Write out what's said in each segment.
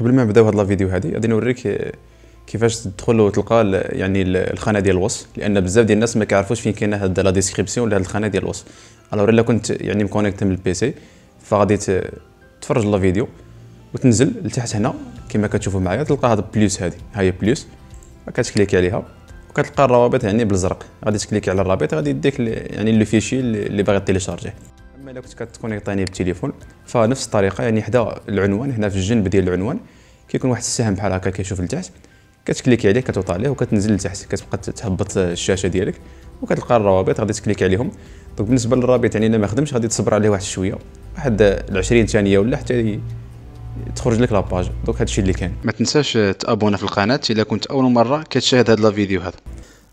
قبل ما نبداو هاد لا فيديو هادي غادي نوريك كيفاش تدخل وتلقى يعني الخانه ديال الوصف لان بزاف ديال الناس ما كيعرفوش فين كاينه هاد لا ديسكريبسيون ولا هاد الخانه ديال الوصف الوغ الا كنت يعني مكونيكت من البيسي فغادي تفرج لا فيديو وتنزل لتحت هنا كما كتشوفوا معايا تلقى هاد بليس هادي ها هي بليس كتكليكي عليها وكتلقى الروابط يعني بالزرق غادي تكليكي على الرابط غادي يديك يعني لو فيشي اللي باغي تيليشارجيه اما الا كنت كتكونيطيني بالتليفون فنفس الطريقه يعني حدا العنوان هنا في الجنب ديال العنوان كيكون واحد السهم بحال هكا كيشوف لتحت كتكليكي عليه كتوطى عليه وكتنزل لتحت كتبقى تهبط الشاشه ديالك وكتلقى الروابط غادي تكليك عليهم دونك بالنسبه للرابط يعني الا ما خدمش غادي تصبر عليه واحد شويه واحد 20 ثانيه ولا حتى تخرج لك لاباج دونك هادشي اللي كان ما تنساش تابونا في القناه الا كنت اول مره كتشاهد هاد لا فيديو هذا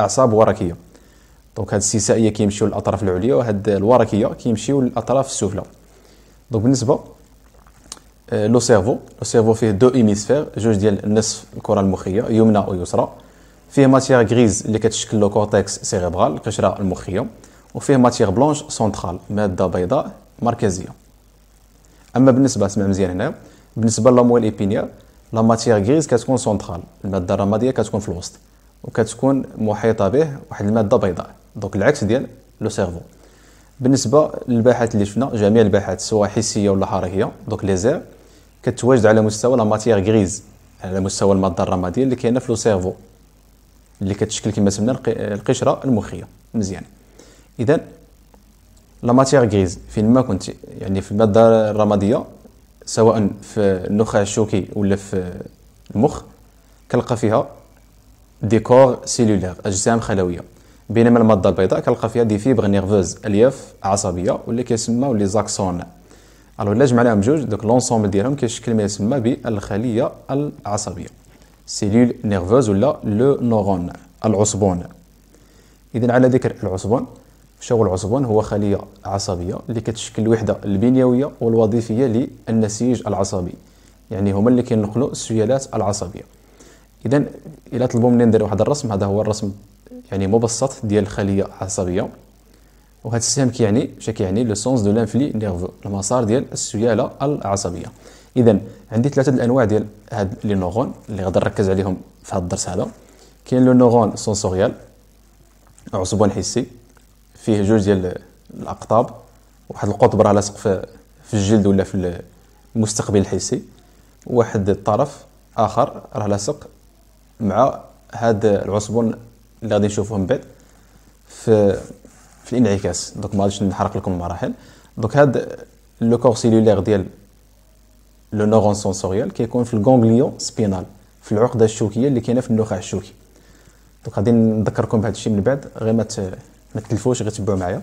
اعصاب وركيه دونك هاد السيسائيه كيمشيو للاطراف العليا وهاد الوركيه كيمشيو للاطراف السفلى دونك بالنسبه آه، لو سيرفو لو سيرفو فيه دو ايميسفير جوج ديال النصف الكره المخيه يمنى ويسرى فيه ماتيير غريز اللي كتشكل لو كورتيكس سيريبرال القشره المخيه وفيه ماتيير بلونش سونترال ماده بيضاء مركزيه اما بالنسبه اسمع مزيان هنا بالنسبه لامويل ايبينيير لا ماتيير غريز كتكون سونترال الماده الرماديه كتكون في الوسط وكتكون محيطه به واحد الماده بيضاء دونك العكس ديال لو سيرفو بالنسبه للباحات اللي شفنا جميع الباحات سواء حسيه ولا حركيه دونك لي زير كتواجد على مستوى لا ماتيير غريز على مستوى الماده الرماديه اللي كاينه في لو سيرفو اللي كتشكل كما سمينا القشره المخيه مزيان اذا لا ماتيير غريز فين ما كنت يعني في الماده الرماديه سواء في النخاع الشوكي ولا في المخ كنلقى فيها ديكور سيلولير اجسام خلويه بينما الماده البيضاء كنلقى فيها دي فيبر نيرفوز الياف عصبيه واللي كيسمى لي زاكسون الو الا جمعناهم جوج دوك لونسومبل ديالهم كيشكل ما يسمى بالخليه العصبيه سيلول نيرفوز ولا لو نورون العصبون اذا على ذكر العصبون شغل العصبون هو خليه عصبيه اللي كتشكل الوحده البنيويه والوظيفيه للنسيج العصبي يعني هما اللي كينقلوا السيالات العصبيه اذا الى طلبوا مني ندير واحد الرسم هذا هو الرسم يعني مبسط ديال الخليه العصبيه وهذا السهم كيعني اش كيعني لو سونس دو لانفلي نيرفو المسار ديال السياله العصبيه اذا عندي ثلاثه الانواع ديال هاد لي نورون اللي غادي نركز عليهم في هاد الدرس هذا كاين لو نورون سونسوريال عصبون حسي فيه جوج ديال الاقطاب واحد القطب راه لاصق في في الجلد ولا في المستقبل الحسي واحد الطرف اخر راه لاصق مع هذا العصبون اللي غادي نشوفوه من بعد في في الانعكاس دونك ما غاديش نحرق لكم المراحل دونك هذا لو كور سيلولير ديال لو نورون سونسوريال كيكون في الغونغليون سبينال في العقده الشوكيه اللي كاينه في النخاع الشوكي دونك غادي نذكركم بهذا الشيء من بعد غير ما ما تلفوش غير تبعوا معايا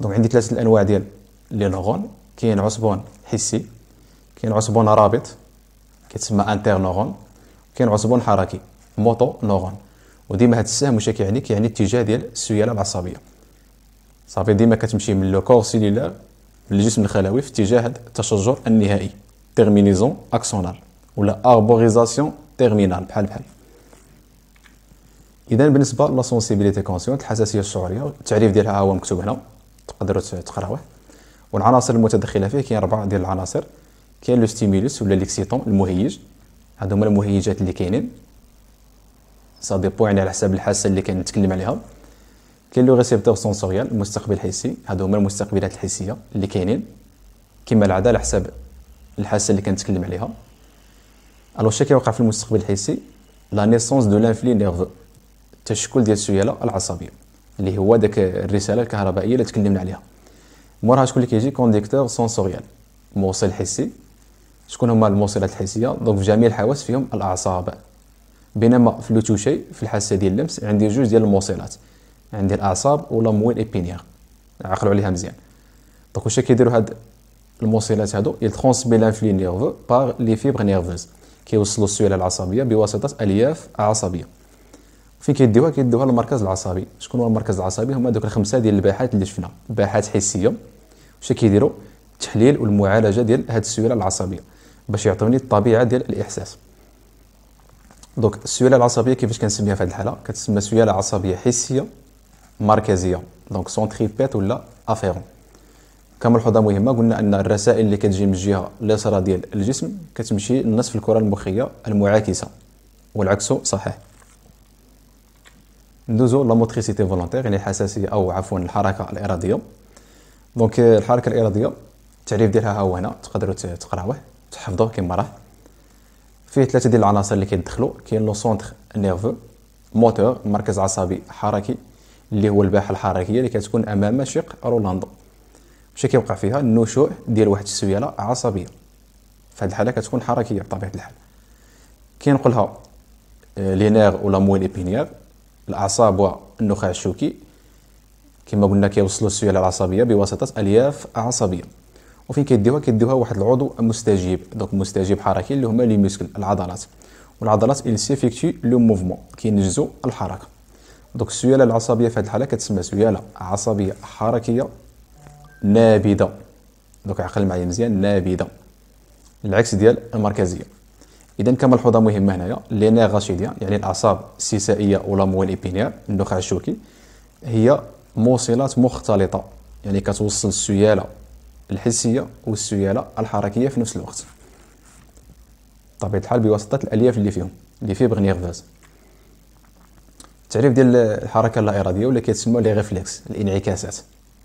دونك عندي ثلاثه الانواع ديال لي نورون كاين عصبون حسي كاين عصبون رابط كيتسمى انتر نورون كاين عصبون حركي موتو نورون وديما هاد السهم واش كيعني كيعني الاتجاه ديال السياله العصبيه صافي ديما كتمشي من لو كور سيلولار للجسم الخلوي في اتجاه هاد التشجر النهائي تيرمينيزون اكسونال ولا اربوريزاسيون تيرمينال بحال بحال اذا بالنسبه لا سونسيبيليتي كونسيونت الحساسيه الشعوريه التعريف ديالها هو مكتوب هنا تقدروا تقراوه والعناصر المتدخله فيه كاين اربعه ديال العناصر كاين لو ستيمولوس ولا ليكسيتون المهيج هادو هما المهيجات اللي كاينين سا يعني على حساب الحاسه اللي كنتكلم عليها كاين لو ريسيبتور سونسوريال المستقبل الحسي هادو هما المستقبلات الحسيه اللي كاينين كما العاده على حساب الحاسه اللي كنتكلم عليها الو شكي كيوقع في المستقبل الحسي لا نيسونس دو لانفلي نيرف تشكل ديال السياله العصبيه اللي هو داك الرساله الكهربائيه اللي تكلمنا عليها موراها شكون اللي كيجي كونديكتور سونسوريال موصل حسي شكون هما الموصلات الحسيه دونك في جميع الحواس فيهم الاعصاب بينما في لو توشي في الحاسه ديال اللمس عندي جوج ديال الموصلات عندي الاعصاب ولا مويل ايبينيغ عقلوا عليها مزيان دونك واش كيديروا هاد الموصلات هادو يترونسمي لانفلي نيرفو بار لي فيبر نيرفوز كيوصلوا السيوله العصبيه بواسطه الياف عصبيه فين كيديوها كيديوها للمركز العصبي شكون هو المركز العصبي هما دوك الخمسه ديال الباحات اللي شفنا باحات حسيه واش كيديروا التحليل والمعالجه ديال هاد السيوله العصبيه باش يعطوني الطبيعه ديال الاحساس دونك السيوله العصبيه كيفاش كنسميها في هذه الحاله كتسمى سيوله عصبيه حسيه مركزيه دونك سونتريبيت ولا افيرون كملحوظه مهمه قلنا ان الرسائل اللي كتجي من الجهه اليسرى ديال الجسم كتمشي للنصف الكره المخيه المعاكسه والعكس صحيح ندوزو لا موتريسيتي فولونتير يعني الحساسيه او عفوا الحركه الاراديه دونك الحركه الاراديه التعريف ديالها ها هو هنا تقدروا تقراوه تحفظوه كما راه فيه ثلاثه ديال العناصر اللي كيدخلوا كاين لو سونتر نيرفو موتور مركز عصبي حركي اللي هو الباحه الحركيه اللي كتكون امام شق رولاندو باش كيوقع فيها النشوء ديال واحد السويله عصبيه فهاد الحاله كتكون حركيه بطبيعه الحال كينقلها آه، لي نير ولا مويل ايبينيير الاعصاب والنخاع الشوكي كما قلنا كيوصلوا السويله العصبيه بواسطه الياف عصبيه وفين كيديوها كيديوها واحد العضو مستجيب دونك مستجيب حركي اللي هما لي ميسكل العضلات والعضلات اللي سيفيكتي لو موفمون كينجزو الحركه دوك السياله العصبيه في هذه الحاله كتسمى سياله عصبيه حركيه نابضه دوك عقل معايا مزيان نابضه العكس ديال المركزيه اذا كملحوظه مهمه هنايا لي نيغاشيديا يعني الاعصاب السيسائيه ولا موال ايبينيار النخاع الشوكي هي موصلات مختلطه يعني كتوصل السياله الحسيه والسياله الحركيه في نفس الوقت بطبيعه الحال بواسطه الالياف اللي فيهم فيه بغني غفاز التعريف ديال الحركه اللا اراديه ولا كيتسمى لي ريفلكس الانعكاسات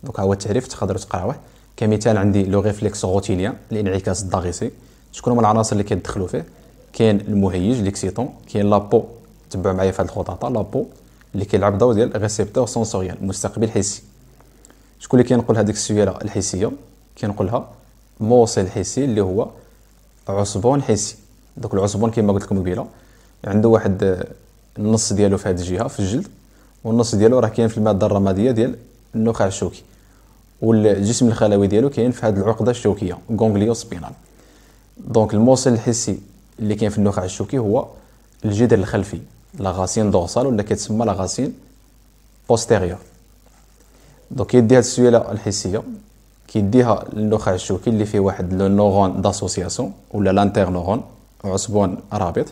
دونك هو التعريف تقدروا تقراوه كمثال عندي لو ريفلكس غوتيليان الانعكاس الضغيسي شكون هما العناصر اللي كيدخلوا فيه كاين المهيج ليكسيتون كاين لابو تبعوا معايا في هذه الخطاطه لابو اللي كيلعب دور ديال ريسيبتور سونسوريال مستقبل حسي شكون اللي كينقل هذيك السياله الحسيه كنقولها موصل حسي اللي هو عصبون حسي دوك العصبون كما قلت لكم قبيله عنده واحد النص ديالو في هذه الجهه في الجلد والنص ديالو راه كاين في الماده الرماديه ديال النخاع الشوكي والجسم الخلوي ديالو كاين في هذه العقده الشوكيه غونغليو سبينال دونك الموصل الحسي اللي كاين في النخاع الشوكي هو الجدر الخلفي لا غاسين دورسال ولا كتسمى لا غاسين بوستيريور دونك يدي هاد السويله الحسيه كيديها للوخا الشوكي اللي فيه واحد لو نورون داسوسياسيون ولا لانتيغ نورون عصبون رابط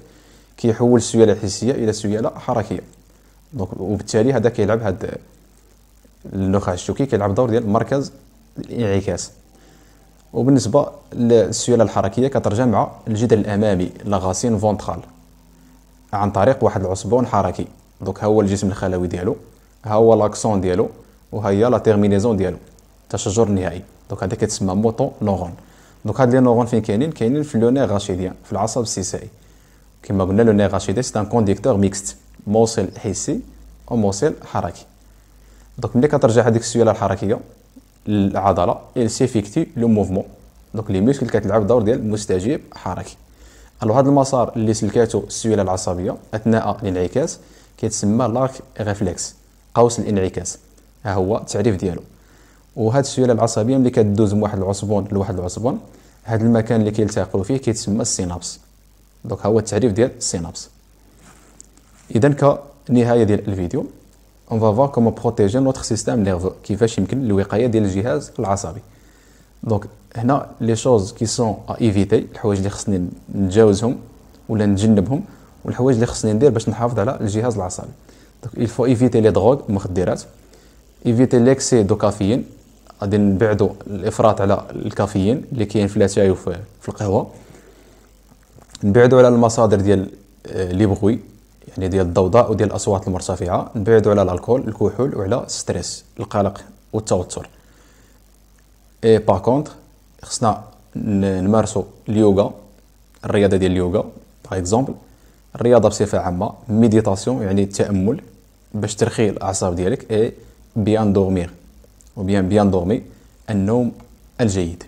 كيحول السياله الحسيه الى سياله حركيه دونك وبالتالي هذا كيلعب هاد اللوخا الشوكي كيلعب دور ديال مركز الانعكاس وبالنسبه للسياله الحركيه كترجع مع الجدر الامامي لاغاسين فونترال عن طريق واحد العصبون حركي دونك ها هو الجسم الخلوي ديالو ها هو لاكسون ديالو وهي لا تيرمينيزون ديالو تشجر نهائي دونك هذا كتسمى موطو نورون دونك هاد لي نورون فين كاينين كاينين في لونير نير غاشيديان في العصب السيسائي كما قلنا لونير نير غاشيديان سي ان كونديكتور ميكست موصل حسي وموصل حركي دونك ملي كترجع هذيك السيوله الحركيه للعضله سي سيفيكتي لو موفمون دونك لي موسكل كتلعب دور ديال مستجيب حركي الو هذا المسار اللي سلكاتو السيوله العصبيه اثناء الانعكاس كيتسمى لاك ريفلكس قوس الانعكاس ها هو التعريف ديالو وهاد السيوله العصبيه ملي كدوز من واحد العصبون لواحد العصبون هاد المكان اللي كيلتقيو فيه كيتسمى السينابس دونك هو التعريف ديال السينابس اذا كنهايه ديال الفيديو اون فافوا كومون بروتيجي نوتر سيستيم نيرفو كيفاش يمكن الوقايه ديال الجهاز العصبي دونك هنا لي شوز كي سون ايفيتي الحوايج اللي خصني نتجاوزهم ولا نتجنبهم والحوايج اللي خصني ندير باش نحافظ على الجهاز العصبي دونك الفو ايفيتي لي دروغ drogues مخدرات éviter l'excès de غادي نبعدوا الافراط على الكافيين اللي كاين في الاتاي وفي القهوه نبعدوا على المصادر ديال آه، لي بغوي يعني ديال الضوضاء وديال الاصوات المرتفعه نبعدوا على الكحول الكحول وعلى الستريس القلق والتوتر اي با كونتر خصنا نمارسوا اليوغا الرياضه ديال اليوغا باغ اكزومبل الرياضه بصفه عامه ميديتاسيون يعني التامل باش ترخي الاعصاب ديالك اي بيان دورمير او بيان بيان دورمي النوم الجيد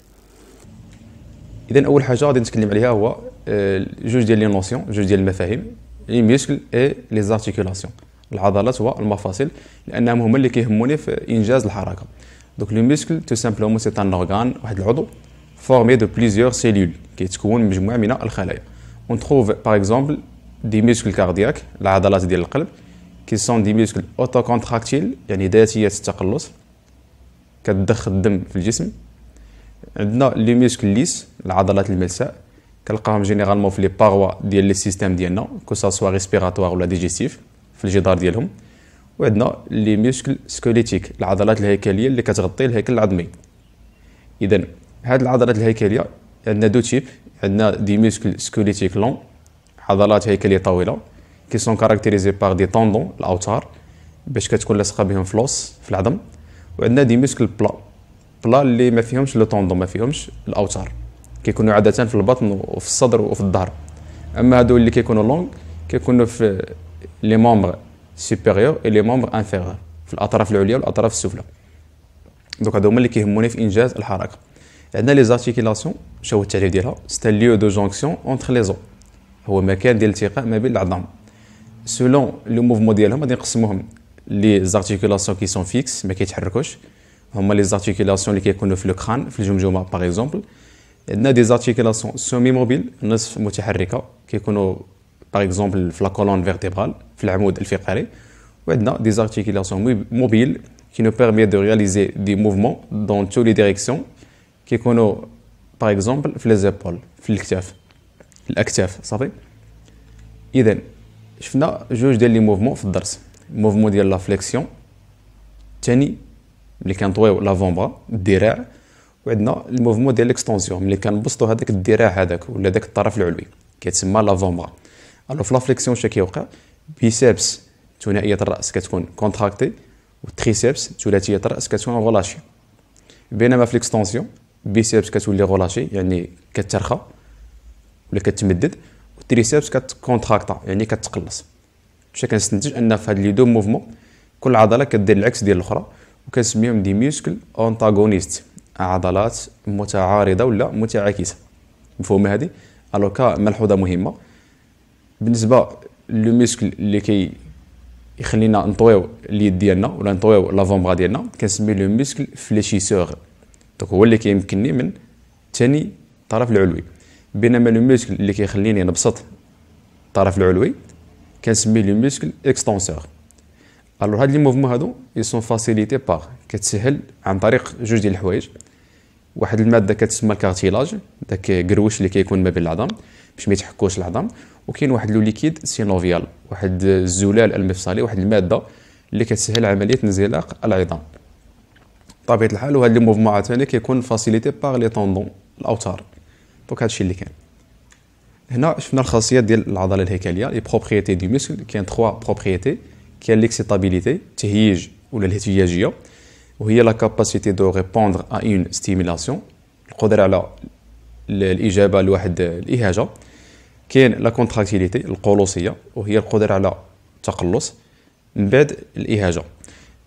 اذا اول حاجه غادي نتكلم عليها هو آه، جوج ديال لي نوسيون جوج ديال المفاهيم لي ميسكل اي لي زارتيكولاسيون العضلات والمفاصل لانهم هما اللي كيهموني في انجاز الحركه دونك لو ميسكل تو سامبلومون سي ان اورغان واحد العضو فورمي دو بليزيور سيلول كيتكون من مجموعه من الخلايا اون تروف باغ اكزومبل دي ميسكل كاردياك العضلات ديال القلب كي سون دي ميسكل اوتو كونتراكتيل يعني ذاتيه التقلص كتدخل الدم في الجسم عندنا لي ميسكل ليس العضلات الملساء كنلقاهم جينيرالمون في لي باغوا ديال لي سيستيم ديالنا كو سا سوا ريسبيراتوار ولا ديجيستيف في الجدار ديالهم وعندنا لي ميسكل سكوليتيك العضلات الهيكليه اللي كتغطي الهيكل العظمي اذا هاد العضلات الهيكليه عندنا دو تيب عندنا دي ميسكل سكوليتيك لون عضلات هيكليه طويله كي سون كاركتيريزي باغ دي طوندون الاوتار باش كتكون لاصقه بهم فلوس في العظم وعندنا دي موسكل بلا بلا اللي ما فيهمش لو طوندو ما فيهمش الاوتار كيكونوا عاده في البطن وفي الصدر وفي الظهر اما هادو اللي كيكونوا لونغ كيكونوا في لي مومبر سوبيريور اي لي مومبر انفيريور في الاطراف العليا والاطراف السفلى دوك هادو هما اللي كيهموني في انجاز الحركه عندنا لي زارتيكيلاسيون شو التعريف ديالها سي ليو دو جونكسيون اونتر لي زو هو مكان ديال التقاء ما بين العظام سولون لو موفمون ديالهم غادي نقسموهم les articulations qui sont fixes, mais qui ne bougent pas. les articulations qui sont dans le crâne, dans le jumjuma par exemple. Nous a des articulations semi-mobiles, qui par exemple la colonne vertébrale, dans l'amoud al-fiqari. On a des articulations mobiles qui nous permettent de réaliser des mouvements dans toutes les directions, qui sont par exemple dans les épaules, dans l'actif. L'actif, vous savez Donc, on a vu mouvements dans le cours. موفمون ديال لا فليكسيون الثاني ملي كنطويو لافون برا الذراع وعندنا الموفمون ديال ليكستونسيون ملي كنبسطو هذاك الذراع هذاك ولا داك الطرف العلوي كيتسمى لافون برا الو في لا فليكسيون شنو كيوقع بيسبس ثنائيه الراس كتكون كونتراكتي والتريسيبس ثلاثيه الراس كتكون غولاشي بينما في ليكستونسيون بيسبس كتولي غولاشي يعني كترخى ولا كتمدد تريسبس كتكونتراكتا يعني كتقلص باش كنستنتج ان في هاد لي دو موفمون كل عضله كدير العكس ديال الاخرى وكنسميهم دي ميوسكل اونتاغونيست عضلات متعارضه ولا متعاكسه مفهومه هادي الوغ ملحوظه مهمه بالنسبه لو ميسكل اللي كي يخلينا نطويو اليد ديالنا ولا نطويو لافومبرا ديالنا كنسميه لو ميسكل فليشيسور دونك هو اللي كيمكنني من ثاني الطرف العلوي بينما لو ميسكل اللي كيخليني نبسط الطرف العلوي كنسمي لو موسكل اكستونسور الو هاد لي موفمون هادو اي سون فاسيليتي باغ كتسهل عن طريق جوج ديال الحوايج واحد الماده كتسمى الكارتيلاج داك قروش اللي كيكون ما بين العظام باش ما يتحكوش العظام وكاين واحد لو ليكيد سينوفيال واحد الزلال المفصلي واحد الماده اللي كتسهل عمليه انزلاق العظام بطبيعه الحال وهاد لي موفمون عاوتاني كيكون فاسيليتي باغ لي طوندون الاوتار دونك هادشي اللي كاين هنا شفنا الخاصيات ديال العضله الهيكليه لي بروبريتي دو موسكل كاين تخوا بروبريتي كاين ليكسيتابيليتي التهييج ولا الاهتياجيه وهي لا كاباسيتي دو ريبوندر ا اون ستيمولاسيون القدره على الاجابه لواحد الاهاجه كاين لا كونتراكتيليتي القولوسيه وهي القدره على التقلص من بعد الاهاجه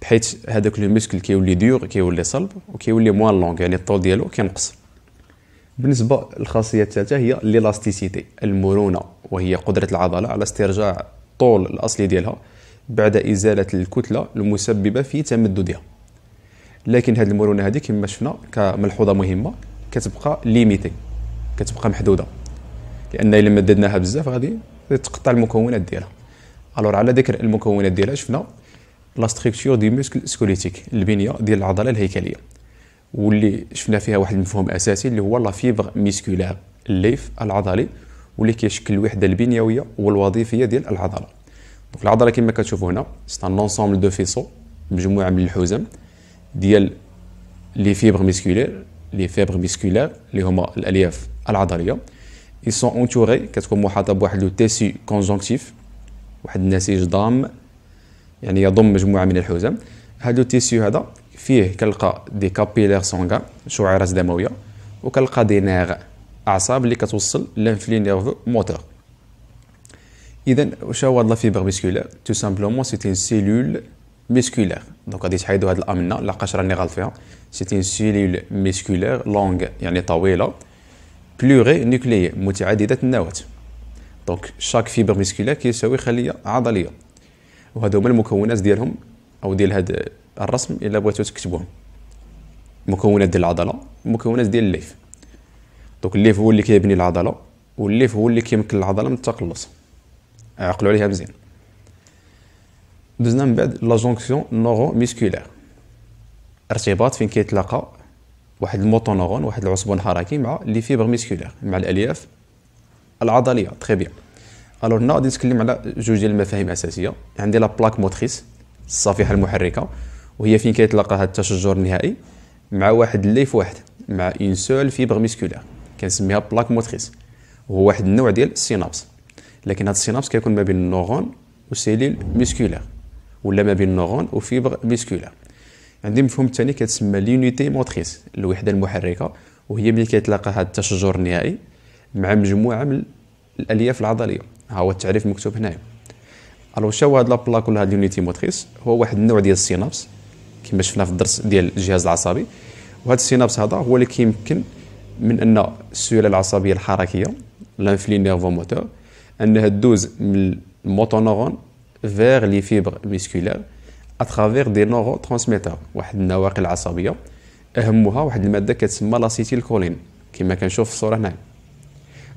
بحيث هذاك لو موسكل كيولي دور كيولي صلب وكيولي موان لونغ يعني الطول ديالو كينقص بالنسبه للخاصيه الثالثه هي ليلاستيسيتي المرونه وهي قدره العضله على استرجاع الطول الاصلي ديالها بعد ازاله الكتله المسببه في تمددها لكن هذه المرونه هذه كما شفنا كملحوظه مهمه كتبقى ليميتي كتبقى محدوده لان الا مددناها بزاف غادي تقطع المكونات ديالها الور على ذكر المكونات ديالها شفنا لا ستركتور دي موسكل سكوليتيك البنيه ديال العضله الهيكليه واللي شفنا فيها واحد المفهوم اساسي اللي هو لا فيبر ميسكولار الليف العضلي واللي كيشكل الوحده البنيويه والوظيفيه ديال العضله دونك العضله كما كتشوفوا هنا سي ان لونسومبل دو فيسو مجموعه من الحزم ديال لي فيبر ميسكولير لي فيبر ميسكولير اللي هما الالياف العضليه اي سون اونتوري كتكون محاطه بواحد لو تيسي كونجونكتيف واحد النسيج ضام يعني يضم مجموعه من الحزم هادو تيسيو هذا فيه كنلقى دي كابيلير سونغا شعيرات دمويه وكنلقى دي نيرغ اعصاب اللي كتوصل لانفلي نيرفو موتور اذا واش هو هاد لا فيبر مسكولير تو سامبلومون سيتي اون سيلول مسكولير دونك غادي تحيدوا هاد الامنه لا قشره اللي غال فيها سيتي اون سيلول مسكولير لونغ يعني طويله بلوري نوكليي متعدده النواة دونك شاك فيبر مسكولير كيساوي خليه عضليه وهادو هما المكونات ديالهم او ديال هاد الرسم الا بغيتو تكتبوهم مكونات ديال العضله مكونات ديال الليف دوك الليف هو اللي كيبني العضله والليف هو اللي كيمكن العضله من التقلص عقلوا عليها مزيان دوزنا من بعد لا جونكسيون نورو ميسكولير ارتباط فين كيتلاقى واحد الموتونورون واحد العصبون الحركي مع لي فيبر ميسكولير مع الالياف العضليه تري بيان الوغ هنا غادي نتكلم على جوج ديال المفاهيم الاساسيه عندي لا بلاك موتريس الصفيحه المحركه وهي فين كيتلاقى هذا التشجر النهائي مع واحد الليف واحد مع اون سول فيبر ميسكولار كنسميها بلاك موتريس وهو واحد النوع ديال السينابس لكن هذا السينابس كيكون ما بين النورون وسيليل ميسكولار ولا ما بين النورون وفيبر ميسكولار عندي مفهوم ثاني كتسمى لونيتي موتريس الوحده المحركه وهي ملي كيتلاقى هذا التشجر النهائي مع مجموعه من الالياف العضليه ها هو التعريف مكتوب هنايا الو شاو هاد لابلاك ولا هاد لونيتي موتريس هو واحد النوع ديال السينابس كما شفنا في الدرس ديال الجهاز العصبي وهذا السينابس هذا هو اللي كيمكن من ان السيوله العصبيه الحركيه لانفلي نيرفو موتور انها دوز من الموتونورون فيغ لي فيبر ميسكولير اترافيغ دي نورو ترانسميتر واحد النواقل العصبيه اهمها واحد الماده كتسمى لاسيتيل كولين كما كنشوف في الصوره هنا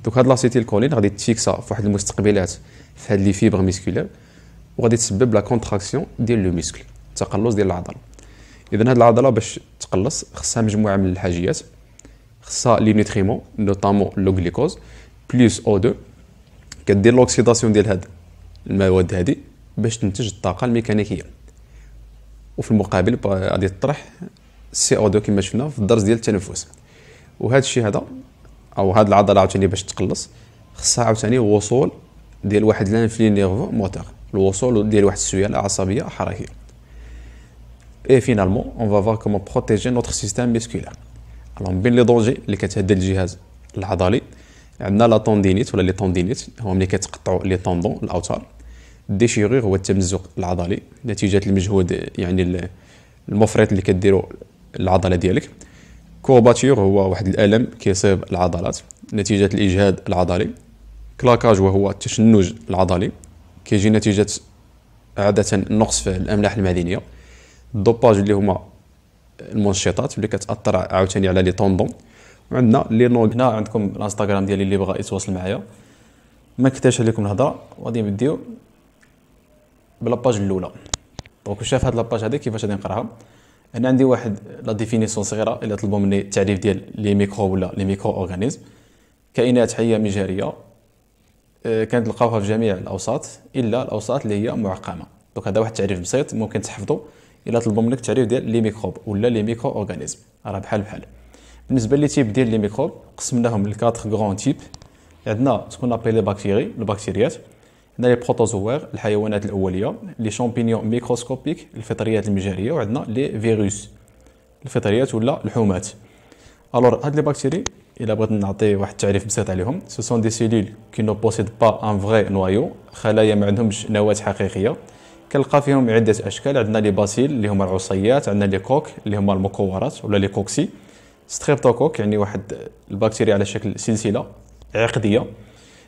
دوك هاد لاسيتيل كولين غادي تفيكسا واحد المستقبلات في هاد لي فيبر ميسكولير وغادي تسبب لا كونتراكسيون ديال لو ميسكل التقلص ديال العضل اذا هاد العضله باش تقلص خصها مجموعه من الحاجيات خصها لي نيتريمون نوطامون لو غليكوز بليس او 2 كدير لوكسيداسيون ديال هاد المواد هادي باش تنتج الطاقه الميكانيكيه وفي المقابل غادي تطرح سي او 2 كما شفنا في الدرس ديال التنفس وهذا الشيء هذا او هاد العضله عاوتاني باش تقلص خصها عاوتاني وصول ديال واحد لانفلي نيرفو موتور الوصول ديال واحد السياله عصبيه حركيه Et finalement, on va voir comment protéger notre système musculaire. Alors, بين لي دونجي اللي كتهدد الجهاز العضلي عندنا لا توندينيت ولا لي توندينيت هما ملي كتقطعوا لي طوندون الاوتار ديشيغور هو التمزق العضلي نتيجه المجهود يعني المفرط اللي كديرو العضله ديالك كورباتور هو واحد الالم كيصيب العضلات نتيجه الاجهاد العضلي كلاكاج وهو التشنج العضلي كيجي نتيجه عاده نقص في الاملاح المعدنيه الدوباج اللي هما المنشطات اللي كتاثر عاوتاني على لي طوندون وعندنا لي نوغ هنا عندكم الانستغرام ديالي اللي بغى يتواصل معايا ما كتاش عليكم الهضره غادي نبداو بلاباج الاولى دونك شاف هاد لاباج هادي كيفاش غادي نقراها انا عندي واحد لا ديفينيسيون صغيره الا طلبوا مني التعريف ديال لي ميكرو ولا لي ميكرو اورغانيزم كائنات حيه مجاريه آه، كانت لقاوها في جميع الاوساط الا الاوساط اللي هي معقمه دونك هذا واحد التعريف بسيط ممكن تحفظوا الا طلبوا منك التعريف ديال لي ميكروب ولا لي ميكرو اورغانيزم راه بحال بحال بالنسبه لي تيب ديال لي ميكروب قسمناهم ل 4 غران تيب عندنا تكون ابي لي باكتيري البكتيريات عندنا لي بروتوزوار الحيوانات الاوليه لي شامبينيون ميكروسكوبيك الفطريات المجهريه وعندنا لي فيروس الفطريات ولا الحومات الوغ هاد لي باكتيري الا بغيت نعطي واحد التعريف بسيط عليهم سو سون دي سيلول كي نو بوسيد با ان فغي نوايو خلايا ما عندهمش نواه حقيقيه كنلقى فيهم عده اشكال عندنا لي باسيل اللي هما العصيات عندنا لي كوك اللي هما المكورات ولا لي كوكسي ستريبتوكوك يعني واحد البكتيريا على شكل سلسله عقديه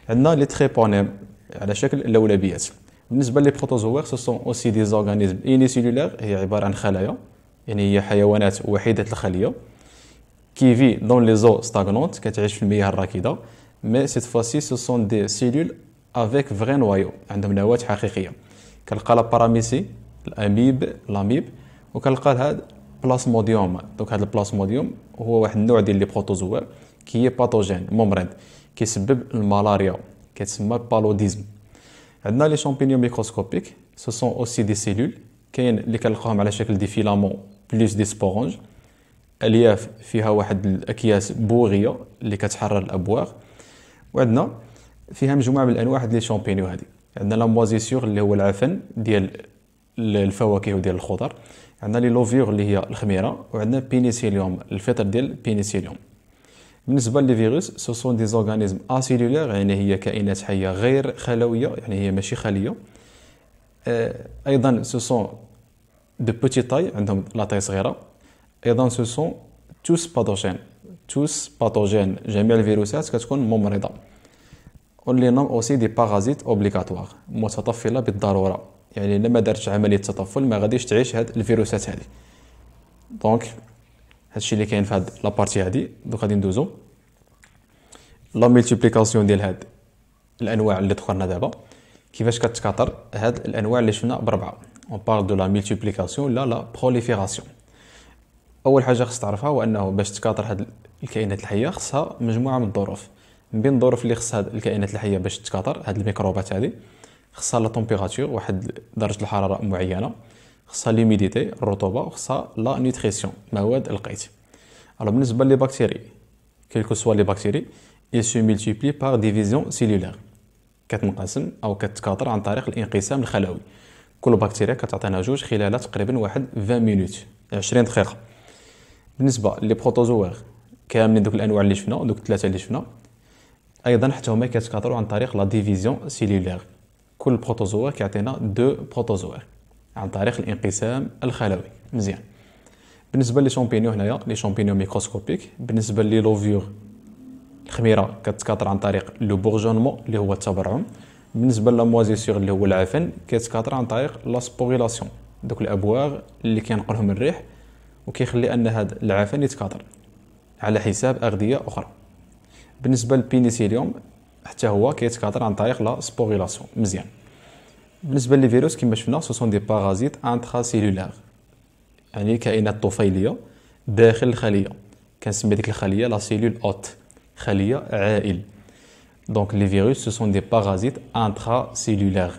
عندنا لي تريبونيم على شكل لولبيات بالنسبه لي بروتوزوير سو سون اوسي دي زورغانيزم انيسيلولير هي عباره عن خلايا يعني هي حيوانات وحيده الخليه كيفي دون لي زو ستاغنونت كتعيش في المياه الراكده مي سيت فوسي سو سون دي سيلول افيك فري نوايو عندهم نواه حقيقيه كنلقى لا باراميسي الاميب لاميب وكنلقى هاد بلاسموديوم دونك هاد البلاسموديوم هو واحد النوع ديال لي بروتوزوا كي باتوجين ممرض كيسبب الملاريا كتسمى بالوديزم عندنا لي شامبينيون ميكروسكوبيك سو سون اوسي دي سيلول كاين اللي كنلقاهم على شكل دي فيلامون بليس دي سبورونج الياف فيها واحد الاكياس بوغيه اللي كتحرر الابواغ وعندنا فيها مجموعه من الانواع ديال لي شامبينيون هذه عندنا لا اللي هو العفن ديال الفواكه وديال الخضر عندنا لي لوفيور اللي هي الخميره وعندنا بينيسيليوم الفطر ديال بينيسيليوم بالنسبه للفيروس سو سون دي زورغانيزم اسيلولير يعني هي كائنات حيه غير خلويه يعني هي ماشي خليه آه، ايضا سو سون دو بوتي تاي عندهم لا تاي صغيره ايضا سو سون توس باتوجين توس باتوجين جميع الفيروسات كتكون ممرضه لي نوم اوسي دي باغازيت اوبليغاتوار متطفله بالضروره يعني لما درت عمليه تطفل ما غاديش تعيش هاد الفيروسات هادي دونك هادشي اللي كاين في هاد لابارتي هادي دوك غادي ندوزو لا ملتيبليكاسيون ديال هاد الانواع اللي ذكرنا دابا كيفاش كتكاثر هاد الانواع اللي شفنا بربعه اون بار دو لا ملتيبليكاسيون لا لا بروليفيراسيون اول حاجه خص تعرفها هو انه باش تكاثر هاد الكائنات الحيه خصها مجموعه من الظروف من بين الظروف اللي خصها هاد الكائنات الحيه باش تكاثر هاد الميكروبات هادي خصها لا طومبيراتور واحد درجه الحراره معينه خصها ليميديتي الرطوبه وخصها لا نوتريسيون مواد القيت الو بالنسبه لي بكتيري كيلكو سوا لي بكتيري اي سو ملتيبلي بار ديفيزيون سيلولير كتنقسم او كتكاثر عن طريق الانقسام الخلوي كل بكتيريا كتعطينا جوج خلال تقريبا واحد 20 مينوت 20 دقيقه بالنسبه لي بروتوزوار كاملين دوك الانواع اللي شفنا دوك الثلاثه اللي شفنا ايضا حتى هما كيتكاثروا عن طريق لا ديفيزيون سيلولير كل بروتوزوا كيعطينا دو بروتوزوا عن طريق الانقسام الخلوي مزيان بالنسبه لي شامبينيون هنايا لي شامبينيون ميكروسكوبيك بالنسبه لي لوفيور الخميره كتكاثر عن طريق لو بورجونمون اللي هو التبرعم بالنسبه لاموازيسيغ اللي هو العفن كيتكاثر عن طريق لاسبوريلاسيون دوك الابواغ اللي كينقلهم الريح وكيخلي ان هذا العفن يتكاثر على حساب اغذيه اخرى بالنسبه للبينيسيليوم حتى هو كيتكاثر عن طريق لا سبوريلاسيون مزيان بالنسبه للفيروس كما شفنا سوسون دي باغازيت انترا سيلولار يعني كائنات طفيليه داخل الخليه كنسمي ديك الخليه لا سيلول اوت خليه عائل دونك لي فيروس سو سون دي باغازيت انترا سيلولار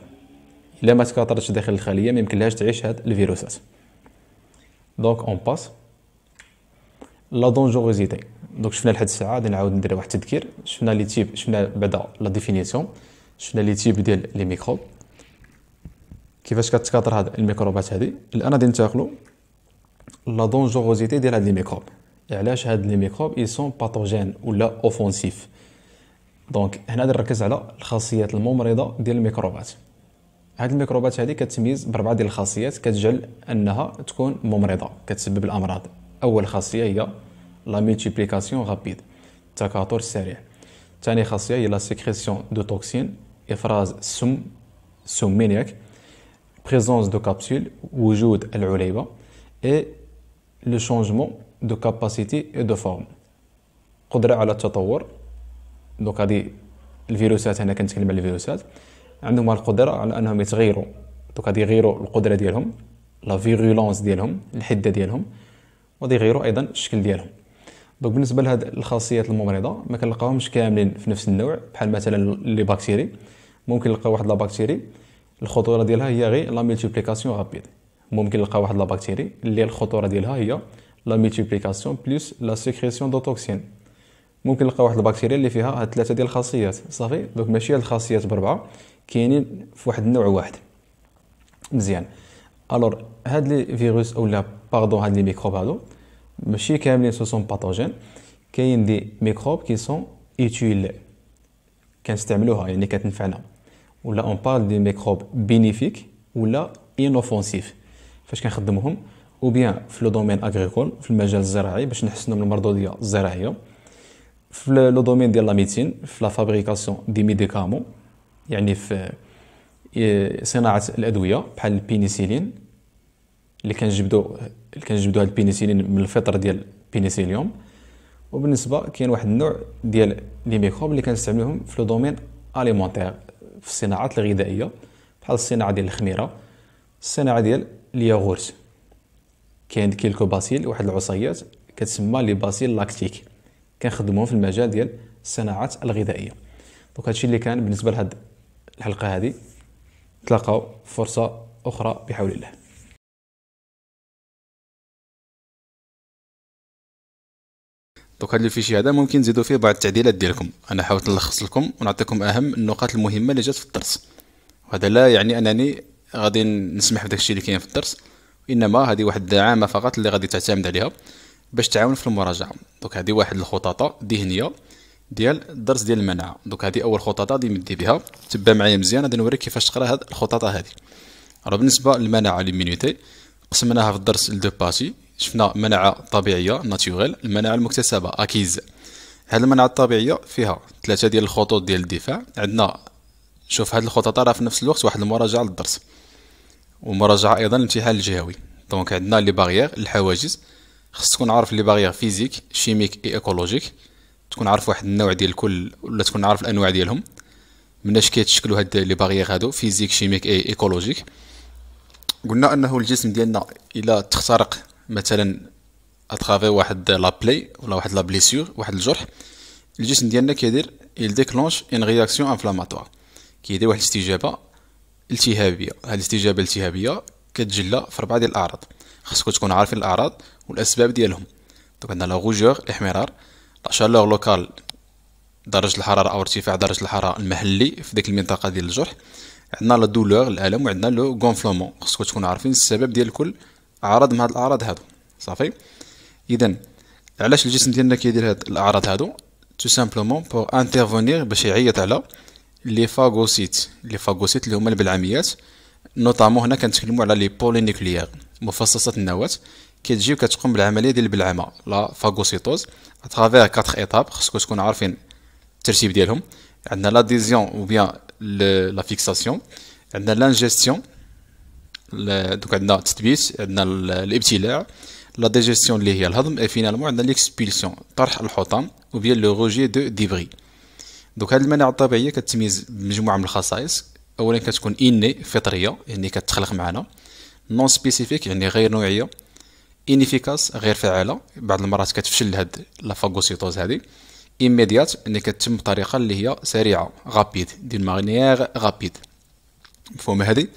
الا ما تكاثرتش داخل الخليه ما يمكنلهاش تعيش هاد الفيروسات دونك اون باس لا دونجوريزيتي دونك شفنا لحد الساعه غادي نعاود ندير واحد التذكير شفنا لي تيب شفنا بعدا لا ديفينيسيون شفنا لي تيب ديال لي ميكروب كيفاش كتكاثر هاد الميكروبات هادي الان غادي ننتقلوا لا دونجوروزيتي ديال هاد لي ميكروب علاش هاد لي ميكروب اي سون باتوجين ولا اوفونسيف دونك هنا غادي نركز على الخاصيات الممرضه ديال الميكروبات هاد الميكروبات هادي كتميز باربعه ديال الخاصيات كتجعل انها تكون ممرضه كتسبب الامراض اول خاصيه هي لا ملتيبليكاسيون رابيد التكاثر السريع ثاني خاصيه هي لا سيكريسيون دو توكسين افراز السم السمين ياك بريزونس دو كابسول وجود العليبه اي لو شونجمون دو كاباسيتي اي دو فورم قدره على التطور دوك هادي الفيروسات هنا كنتكلم على الفيروسات عندهم القدره على انهم يتغيروا دوك هادي يغيروا القدره ديالهم لا فيرولونس ديالهم الحده ديالهم وغادي يغيروا ايضا الشكل ديالهم دونك بالنسبه لهاد الخاصيات الممرضه ما كنلقاهمش كاملين في نفس النوع بحال مثلا لي باكتيري ممكن نلقى واحد لا باكتيري الخطوره ديالها هي غير لا ملتيبليكاسيون رابيد ممكن نلقى واحد لا باكتيري اللي الخطوره ديالها هي لا ملتيبليكاسيون بلس لا سيكريسيون دو توكسين ممكن نلقى واحد البكتيريا اللي فيها هاد ثلاثه ديال الخاصيات صافي دونك ماشي هاد الخاصيات بربعه كاينين في واحد النوع واحد مزيان الوغ هاد لي فيروس اولا باردون هاد لي ميكروب هادو ماشي كاملين سو سون باثوجين كاين دي ميكروب كي سون ايتيل كنستعملوها يعني كتنفعنا ولا اون بارل دي ميكروب بينيفيك ولا انوفونسيف فاش كنخدمهم او بيان في لو دومين اغريكول في المجال الزراعي باش نحسنوا من المردوديه الزراعيه في لو دومين ديال لا ميتين في لا فابريكاسيون دي ميديكامون يعني في صناعه الادويه بحال البينيسيلين اللي كنجبدو اللي هاد البينيسيلين من الفطر ديال البينيسيليوم وبالنسبه كاين واحد النوع ديال لي ميكروب اللي كنستعملوهم في لو دومين اليمونتير في الصناعات الغذائيه بحال الصناعه ديال الخميره الصناعه ديال الياغورت كاين كيلكو باسيل واحد العصيات كتسمى لي باسيل لاكتيك كنخدموهم في المجال ديال الصناعات الغذائيه دونك هادشي اللي كان بالنسبه لهاد الحلقه هذه تلاقاو فرصه اخرى بحول الله دوك هذا الفيشي هذا ممكن تزيدوا فيه بعض التعديلات ديالكم انا حاولت نلخص لكم ونعطيكم اهم النقاط المهمه اللي جات في الدرس وهذا لا يعني انني غادي نسمح بداك الشيء اللي كاين في الدرس انما هذه واحد الدعامه فقط اللي غادي تعتمد عليها باش تعاون في المراجعه دوك هذه واحد الخطاطه ذهنيه ديال الدرس ديال المناعه دوك هذه اول خطاطه غادي ندي بها تبع معايا مزيان غادي نوريك كيفاش تقرا هاد الخطاطه هذه راه بالنسبه للمناعه لي مينوتي قسمناها في الدرس لدو باسي شفنا مناعه طبيعيه ناتوريل المناعه المكتسبه اكيز هاد المناعه الطبيعيه فيها ثلاثه ديال الخطوط ديال الدفاع عندنا شوف هاد الخطط راه في نفس الوقت واحد المراجعه للدرس ومراجعه ايضا الامتحان الجهوي دونك عندنا لي باغيير الحواجز خص تكون عارف لي باغيير فيزيك شيميك اي ايكولوجيك تكون عارف واحد النوع ديال كل ولا تكون عارف الانواع ديالهم مناش كيتشكلوا هاد لي باغيير هادو فيزيك شيميك اي ايكولوجيك قلنا انه الجسم ديالنا الا تخترق مثلا اترافي واحد لابلي ولا واحد لابليسيور واحد الجرح الجسم ديالنا كيدير ال ديكلونش ان رياكسيون انفلاماتوار كيدير واحد الاستجابه التهابيه هاد الاستجابه الالتهابيه كتجلى في اربعه ديال الاعراض خصكم تكونوا عارفين الاعراض والاسباب ديالهم دونك عندنا لا روجور الاحمرار لا شالور لوكال درجه الحراره او ارتفاع درجه الحراره المحلي في ديك المنطقه ديال الجرح عندنا لا دولور الالم وعندنا لو غونفلومون خصكم تكونوا عارفين السبب ديال كل اعراض من هاد الاعراض هادو صافي اذا علاش الجسم ديالنا كيدير هاد الاعراض هادو تو سامبلومون بور انترفونير باش يعيط على لي فاغوسيت لي فاغوسيت اللي هما البلعميات نوطامون هنا كنتكلموا على لي بولينيكليير مفصصات النواة كتجي وكتقوم بالعمليه ديال البلعمه لا فاغوسيتوز اترافير 4 ايتاب خصكم تكون عارفين الترتيب ديالهم عندنا لاديزيون او بيان لا فيكساسيون عندنا لانجيستيون دوك عندنا التدبيس عندنا الابتلاع لا ديجيستيون اللي هي الهضم اي فينالمون عندنا ليكسبيلسيون طرح الحطام وبيان لو روجي دو ديبري دوك هاد المناعه الطبيعيه كتميز بمجموعه من الخصائص اولا كتكون اني فطريه يعني كتخلق معنا نون سبيسيفيك يعني غير نوعيه انيفيكاس غير فعاله بعض المرات كتفشل هاد لافاغوسيتوز هادي ايميديات يعني كتتم بطريقه اللي هي سريعه غابيد دون مانيير غابيد مفهوم هادي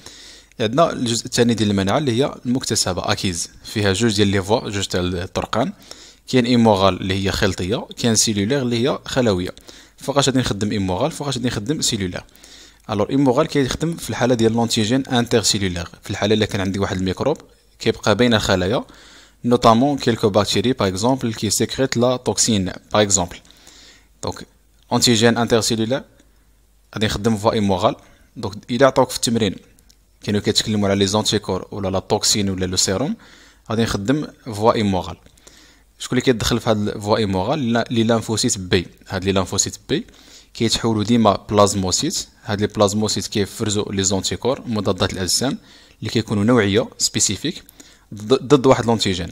عندنا الجزء الثاني ديال المناعه اللي هي المكتسبه اكيز فيها جوج ديال لي فوا جوج تاع الطرقان كاين ايموغال اللي هي خلطيه كاين سيلولير اللي هي خلويه فوقاش غادي نخدم ايموغال فوقاش غادي نخدم سيلولير الوغ ايموغال كيخدم في الحاله ديال لونتيجين انتر سيلولير في الحاله اللي كان عندي واحد الميكروب كيبقى بين الخلايا نوطامون كيلكو باكتيري باغ اكزومبل كي سيكريت لا توكسين باغ اكزومبل دونك انتيجين سيلولير غادي نخدم فوا ايموغال دونك الا عطاوك في التمرين كانوا كيتكلموا على لي زونتيكور ولا لا توكسين ولا لو سيروم غادي نخدم فوا ايموغال شكون اللي كيدخل في هاد الفوا ايموغال لي لانفوسيت بي هاد لي لانفوسيت بي كيتحولوا ديما بلازموسيت هاد لي بلازموسيت كيفرزوا لي زونتيكور مضادات الاجسام اللي كيكونوا نوعيه سبيسيفيك ضد واحد لونتيجين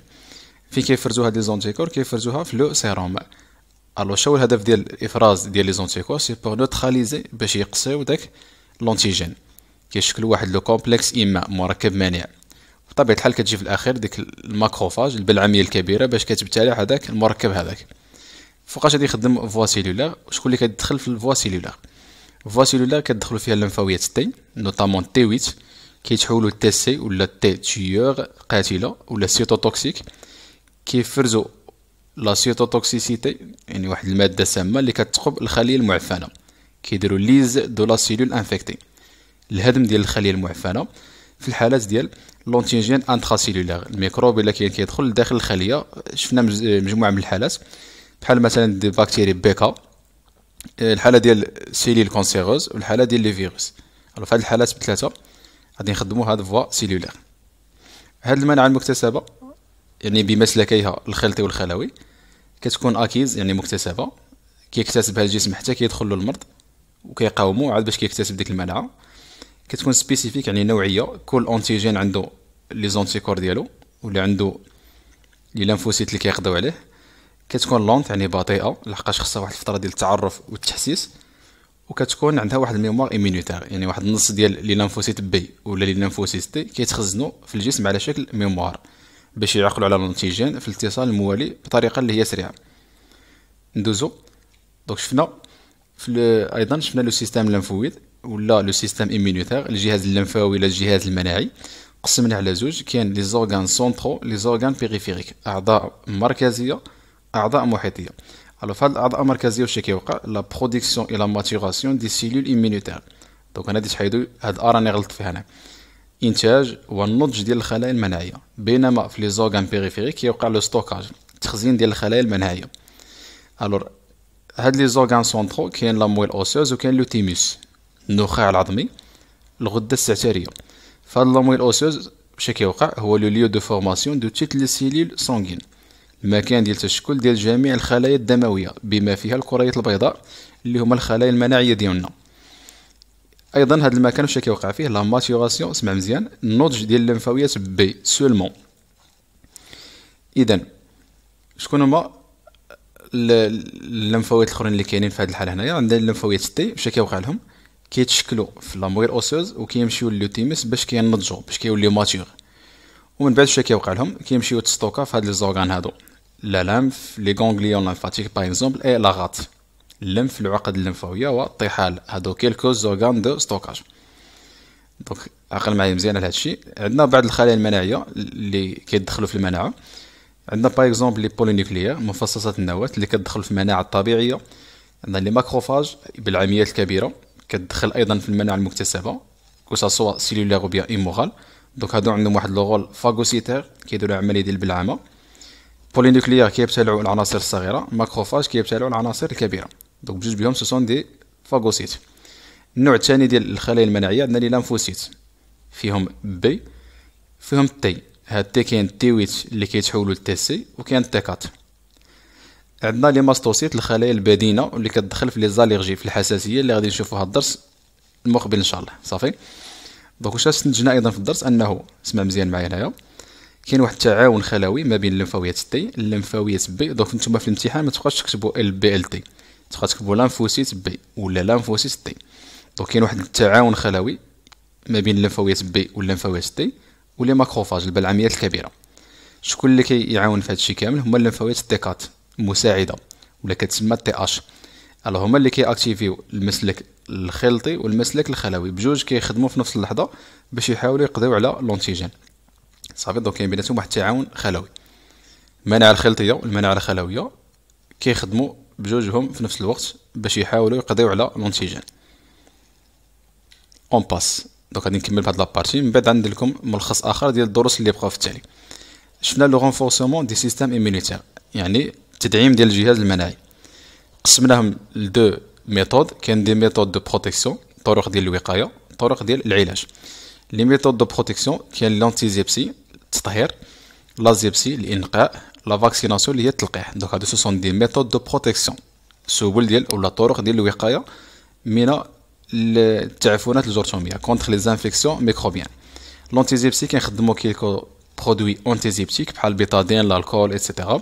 فين كيفرزوا هاد لي زونتيكور كيفرزوها في لو سيروم الو شو الهدف ديال الافراز ديال لي زونتيكور سي بور نوتراليزي باش يقصيو داك لونتيجين كيشكل واحد لو كومبلكس اما مركب مانع بطبيعه الحال كتجي في الاخير ديك الماكروفاج البلعميه الكبيره باش كتبتلع هذاك المركب هذاك فوقاش غادي يخدم فوا سيلولار شكون اللي كتدخل في الفوا سيلولار فوا سيلولار كتدخلوا فيها اللمفاويات تي نوطامون تي 8 كيتحولوا تي سي ولا تي تيور قاتله ولا سيتو توكسيك كيفرزوا لا سيتو توكسيسيتي يعني واحد الماده سامه اللي كتقب الخليه المعفنه كيديروا ليز دو لا سيلول انفيكتي الهدم ديال الخليه المعفنه في الحالات ديال لونتيجين انتراسيلولير الميكروب الا كاين كيدخل لداخل الخليه شفنا مجموعه من الحالات بحال مثلا دي بكتيري بيكا آه، الحاله ديال سيليل كونسيروز والحاله ديال لي فيروس الو في هاد الحالات بثلاثه غادي نخدمو هاد فوا سيلولار هاد المناعه المكتسبه يعني بمسلكيها الخلطي والخلوي كتكون اكيز يعني مكتسبه كيكتسبها الجسم حتى كيدخل له المرض وكيقاومو عاد باش كيكتسب ديك المناعه كتكون سبيسيفيك يعني نوعيه كل انتيجين عنده لي زونتيكور ديالو ولا عنده لي لانفوسيت اللي كيقضوا عليه كتكون لونت يعني بطيئه لحقاش خصها واحد الفتره ديال التعرف والتحسيس وكتكون عندها واحد الميموار ايمينيتار يعني واحد النص ديال لي لانفوسيت بي ولا لي لانفوسيت تي كيتخزنوا في الجسم على شكل ميموار باش يعقلوا على الانتيجين في الاتصال الموالي بطريقه اللي هي سريعه ندوزو دونك شفنا في ايضا شفنا لو سيستيم لانفويد ولا لو سيستيم ايمونيتير الجهاز اللمفاوي ولا الجهاز المناعي قسمنا على زوج كاين لي زورغان سونترو لي زورغان بيريفيريك اعضاء مركزيه اعضاء محيطيه الو فهاد الاعضاء المركزيه واش كيوقع لا برودكسيون اي لا ماتوراسيون دي سيلول ايمونيتير دونك انا غادي حيدو هاد اراني غلطت فيها انا انتاج والنضج ديال الخلايا المناعيه بينما في لي زورغان بيريفيريك كيوقع لو ستوكاج التخزين ديال الخلايا المناعيه الور هاد لي زورغان سونترو كاين لا مويل اوسوز وكاين لو تيموس النخاع العظمي الغده السعتاريه فهاد لامويل اوسوز شي كيوقع هو لو ليو دو فورماسيون دو تيت لي سيلول سونغين المكان ديال التشكل ديال جميع الخلايا الدمويه بما فيها الكريات البيضاء اللي هما الخلايا المناعيه ديالنا ايضا هذا المكان واش كيوقع فيه لا ماتوراسيون اسمع مزيان النضج ديال اللمفاويات بي سولمون اذا شكون هما اللمفاويات الاخرين اللي كاينين في هذه الحاله هنايا عندنا اللمفاويات تي واش كيوقع لهم كيتشكلوا في لاموير اوسوز وكيمشيو للوتيمس باش كينضجوا باش كيوليو ماتيغ ومن بعد شنو كيوقع لهم كيمشيو تستوكا في هاد لي زورغان هادو لا لامف لي غونغليون لامفاتيك باغ اكزومبل اي لاغات اللمف العقد اللمفاويه والطحال هادو كيلكو زورغان دو ستوكاج دونك عقل معايا مزيان على هادشي عندنا بعض الخلايا المناعيه اللي كيدخلوا في المناعه عندنا باغ اكزومبل لي بولينيكليير مفصصات النواة اللي كتدخل في المناعه الطبيعيه عندنا لي ماكروفاج بالعمليات الكبيره كتدخل ايضا في المناعه المكتسبه كو سوا سيلولير او بيان ايمورال دونك هادو عندهم واحد لو فاغوسيتير كيديروا العمليه ديال البلعامه بولينوكليير كيبتلعوا العناصر الصغيره ماكروفاج كيبتلعوا العناصر الكبيره دونك بجوج بهم سوسون دي فاغوسيت النوع الثاني ديال الخلايا المناعيه عندنا لي لانفوسيت فيهم بي فيهم تي هاد تي كاين تي ويت اللي كيتحولوا لتي سي وكاين تي 4 عندنا لي ماستوسيت الخلايا البدينه اللي كتدخل في لي زاليرجي في الحساسيه اللي غادي نشوفوها الدرس المقبل ان شاء الله صافي دونك واش استنتجنا ايضا في الدرس انه اسمع مزيان معايا هنايا كاين واحد التعاون خلوي ما بين اللمفاويات تي اللمفاويات بي دونك نتوما في الامتحان ما تبقاش تكتبوا ال بي ال تي تبقى تكتبوا لانفوسيت بي ولا لانفوسيت تي دونك كاين واحد التعاون خلوي ما بين اللمفاويات بي واللمفاويات تي ولي ماكروفاج البلعميات الكبيره شكون اللي كيعاون كي في هادشي كامل هما اللمفاويات كات مساعده ولا كتسمى تي اش الو هما اللي كياكتيفيو المسلك الخلطي والمسلك الخلوي بجوج كيخدموا في نفس اللحظه باش يحاولوا يقضيو على لونتيجين صافي دونك كاين بيناتهم واحد التعاون خلوي المناعه الخلطيه والمناعه الخلويه كيخدموا بجوجهم في نفس الوقت باش يحاولوا يقضيو على لونتيجين اون باس دونك غادي نكمل بهاد لابارتي من بعد عندي لكم ملخص اخر ديال الدروس اللي بقاو في التالي شفنا لو رونفورسمون دي سيستيم ايمونيتير يعني التدعيم ديال الجهاز المناعي قسمناهم لدو ميثود كاين دي ميثود دو بروتيكسيون طرق ديال الوقايه طرق ديال العلاج لي ميثود دو بروتيكسيون كاين لانتيزيبسي التطهير لازيبسي الانقاء لا فاكسيناسيون اللي هي التلقيح دونك هادو سوسون دي ميثود دو بروتيكسيون سبل ديال ولا طرق ديال الوقايه من التعفنات الجرثوميه كونتر لي زانفيكسيون ميكروبيان لونتيزيبسي كنخدمو كيلكو برودوي اونتيزيبتيك بحال البيتادين لالكول ايتترا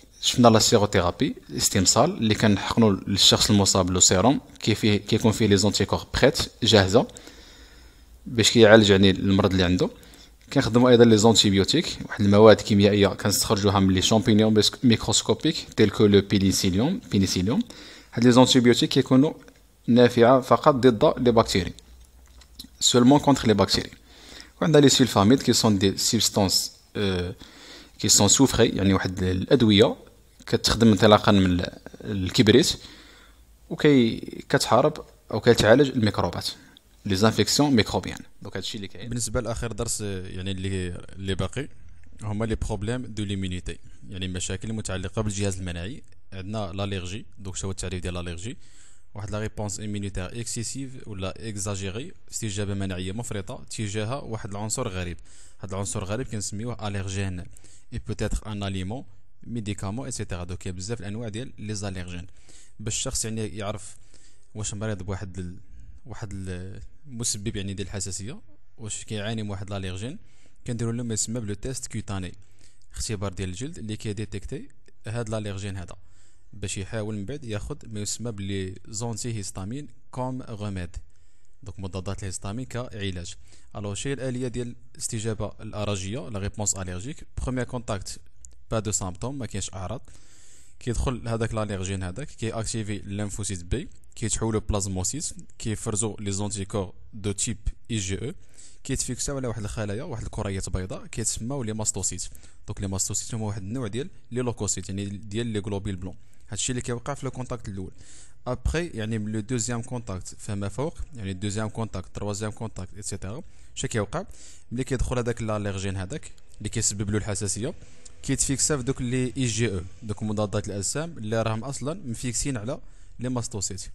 شفنا لا سيروثيرابي الاستمصال اللي كنحقنوا للشخص المصاب لو سيروم كيفيه كيكون فيه لي زونتيكور بريت جاهزه باش كيعالج يعني المرض اللي عنده كنخدموا ايضا لي زونتيبيوتيك واحد المواد كيميائيه كنستخرجوها من لي شامبينيون ميكروسكوبيك تيل كو لو بينيسيليوم بينيسيليوم هاد لي زونتيبيوتيك كيكونوا نافعه فقط ضد لي بكتيري سولمون كونتر لي بكتيري وعندنا لي سيلفاميد كي سون دي سيبستانس اه كي سون سوفري يعني واحد الادويه كتخدم انطلاقا من الكبريت وكي كتحارب او كتعالج الميكروبات لي زانفيكسيون ميكروبيان دونك هادشي اللي كاين بالنسبه لاخر درس يعني اللي اللي باقي هما لي بروبليم دو ليمونيتي يعني المشاكل المتعلقه بالجهاز المناعي عندنا لاليرجي دونك شنو هو التعريف ديال لاليرجي واحد لا ريبونس ايمونيتير اكسيسيف ولا اكزاجيري استجابه مناعيه مفرطه تجاه واحد العنصر غريب هذا العنصر غريب كنسميوه اليرجين اي بوتيتر ان اليمون ميديكامون ايتترا دوك كاين بزاف الانواع ديال لي زاليرجين باش الشخص يعني يعرف واش مريض بواحد ال... واحد المسبب يعني ديال الحساسيه واش كيعاني من واحد لاليرجين كنديروا له ما يسمى بلو تيست كيوتاني اختبار ديال الجلد اللي كيديتيكتي هاد لاليرجين هذا باش يحاول من بعد ياخد ما يسمى بلي زونتي هيستامين كوم غوميد دونك مضادات الهيستامين كعلاج الوغ شي الاليه ديال الاستجابه الارجيه لا ريبونس اليرجيك بروميير كونتاكت با دو سامبتوم ما كاينش اعراض كيدخل هذاك لاليرجين هذاك كي اكتيفي الليمفوسيت بي كيتحولوا بلازموسيت كيفرزوا لي زونتيكور دو تيب اي جي او كيتفيكساو على واحد الخلايا واحد الكريات بيضاء كيتسماو لي ماستوسيت دوك لي ماستوسيت هما واحد النوع ديال لي لوكوسيت يعني ديال لي غلوبيل بلون هادشي اللي كيوقع في لو كونتاكت الاول ابخي يعني من لو دوزيام كونتاكت فما فوق يعني دوزيام كونتاكت تروازيام كونتاكت ايتترا شنو كيوقع ملي كيدخل هذاك لاليرجين هذاك اللي كيسبب له الحساسيه كيتفيكسا في دوك لي اي جي او دوك مضادات الاجسام اللي راهم اصلا مفيكسين على لي ماستوسيت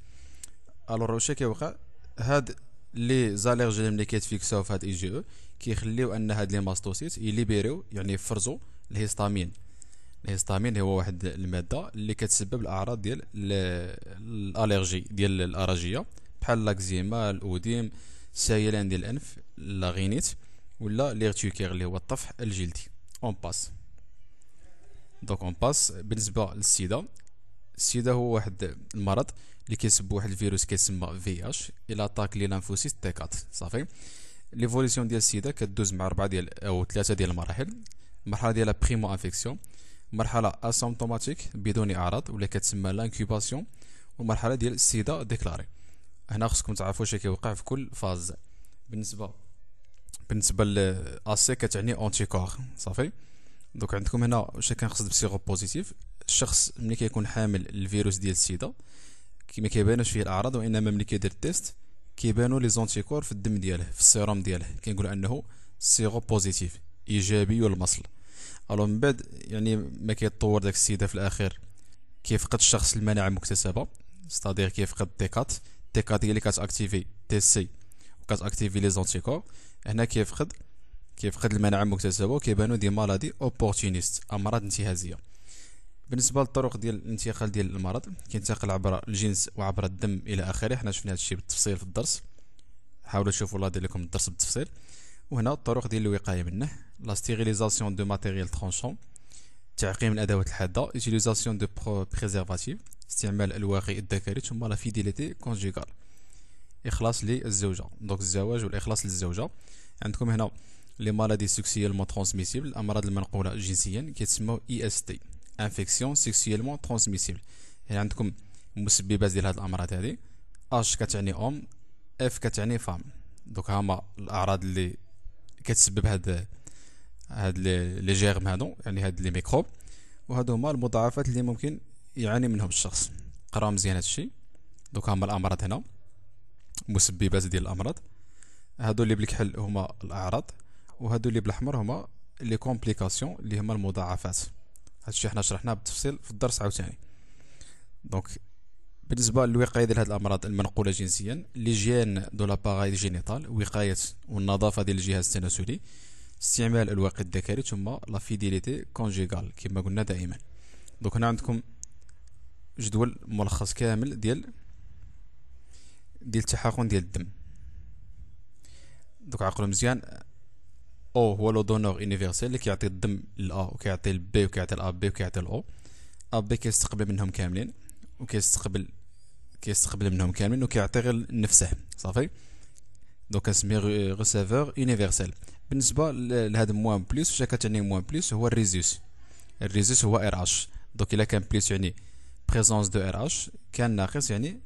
الوغ واش كيوقع هاد لي زاليرجين اللي كيتفيكساو في هاد اي جي او كيخليو ان هاد لي ماستوسيت يليبيريو يعني يفرزو الهيستامين الهيستامين هو واحد الماده اللي كتسبب الاعراض ديال الالرجي ديال الاراجيه بحال لاكزيما الاوديم السيلان ديال الانف لاغينيت ولا ليغتيكير اللي هو الطفح الجلدي اون باس دونك اون باس بالنسبه للسيدا السيدا هو واحد المرض اللي كيسبب واحد الفيروس كيسمى في اش الى اتاك لي لانفوسيس تي 4 صافي ليفوليسيون ديال السيدا كدوز مع ربعه ديال او ثلاثه ديال المراحل المرحله ديال بريمو انفيكسيون مرحله اسيمبتوماتيك بدون اعراض ولا كتسمى لانكوباسيون والمرحله ديال السيدا ديكلاري هنا خصكم تعرفوا شنو كيوقع في كل فاز بالنسبه بالنسبه لاسي كتعني اونتي كور صافي دوك عندكم هنا واش كنقصد بسيرو بوزيتيف الشخص ملي كيكون حامل الفيروس ديال السيدا كما كيبانوش فيه الاعراض وانما ملي كيدير التيست كيبانو لي زونتيكور في الدم دياله في السيروم دياله كنقولوا انه سيرو بوزيتيف ايجابي المصل الو من بعد يعني ما كيتطور داك السيدا في الاخير كيفقد الشخص المناعه المكتسبه ستادير كيفقد تي التيكات هي اللي كتاكتيفي تي سي وكتاكتيفي لي زونتيكور هنا كيفقد كيفقد المناعه المكتسبه وكيبانو دي مالادي اوبورتونيست امراض انتهازيه بالنسبه للطرق ديال الانتقال ديال المرض كينتقل عبر الجنس وعبر الدم الى اخره حنا شفنا هادشي بالتفصيل في الدرس حاولوا تشوفوا الله لكم الدرس بالتفصيل وهنا الطرق ديال الوقايه منه لا ستيريليزاسيون دو ماتيريال ترونشون تعقيم الادوات الحاده يوتيليزاسيون دو بريزيرفاتيف استعمال الواقي الذكري ثم لا فيديليتي كونجيكال اخلاص للزوجه دونك الزواج والاخلاص للزوجه عندكم هنا لي مالادي سيكسيلمون ترانسميسيبل الامراض المنقوله جنسيا كيتسموا اي اس تي انفيكسيون سيكسيلمون ترانسميسيبل هنا عندكم مسببات ديال هاد الامراض هادي اش كتعني ام اف كتعني فام دوك هما الاعراض اللي كتسبب هاد هاد لي جيرم هادو يعني هاد لي ميكروب وهادو هما المضاعفات اللي ممكن يعاني منهم الشخص قراو مزيان هادشي دوك هما الامراض هنا مسببات ديال الامراض هادو اللي بالكحل هما الاعراض وهادو اللي بالاحمر هما لي كومبليكاسيون اللي هما المضاعفات هادشي حنا شرحناه بالتفصيل في الدرس عاوتاني دونك بالنسبه للوقايه ديال هاد الامراض المنقوله جنسيا ليجيان دو لاباغاي جينيتال وقايه والنظافه ديال الجهاز التناسلي استعمال الواقي الذكري ثم لا فيديليتي كونجيغال كما قلنا دائما دونك هنا عندكم جدول ملخص كامل ديال ديال التحقن ديال الدم دوك عقلوا مزيان او هو لو دونور يونيفرسيل اللي كيعطي الدم لا وكيعطي بي وكيعطي بي وكيعطي ا ابي كيستقبل منهم كاملين وكيستقبل كيستقبل منهم كاملين وكيعطي غير نفسه صافي دونك كنسميه ريسيفور يونيفرسيل بالنسبه لهذا موان بلس واش كتعني موان بلس هو الريزيوس الريزيوس هو ار اش دونك الا كان بلس يعني بريزونس دو ار اش كان ناقص يعني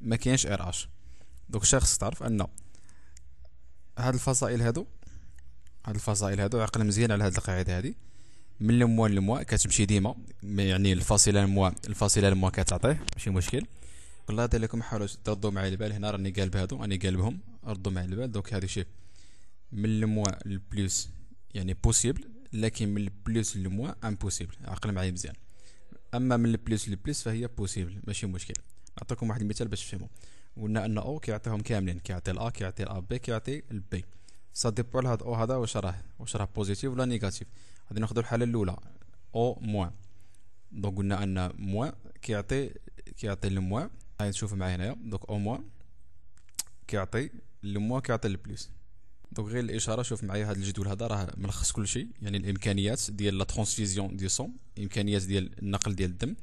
ما كاينش اش دوك شخص تعرف ان هاد الفصائل هادو هاد الفصائل هادو عقل مزيان على هاد القاعده هادي من لموا لموا كتمشي ديما يعني الفاصله لموا الفاصله لموا كتعطيه ماشي مشكل والله هذا لكم حاولوا تردوا معايا البال هنا راني قالب هادو راني قالبهم ردوا معايا البال دوك هادي شي من لموا البلوس يعني بوسيبل لكن من البلوس لموا امبوسيبل عقل معايا مزيان اما من البلوس للبلوس فهي بوسيبل ماشي مشكل نعطيكم واحد المثال باش تفهموا قلنا ان او كيعطيهم كاملين كيعطي الا كيعطي الا بي كيعطي البي سا ديبو على هاد او هذا واش راه واش راه بوزيتيف ولا نيجاتيف غادي ناخذ الحاله الاولى او موان دونك قلنا ان موان كيعطي كيعطي الموان هاي نشوف معايا هنايا دونك او موان كيعطي الموان كيعطي البليس دونك غير الاشاره شوف معايا هذا الجدول هذا راه ملخص كل شيء يعني الامكانيات ديال لا ترانسفيزيون دي سون الامكانيات ديال النقل ديال الدم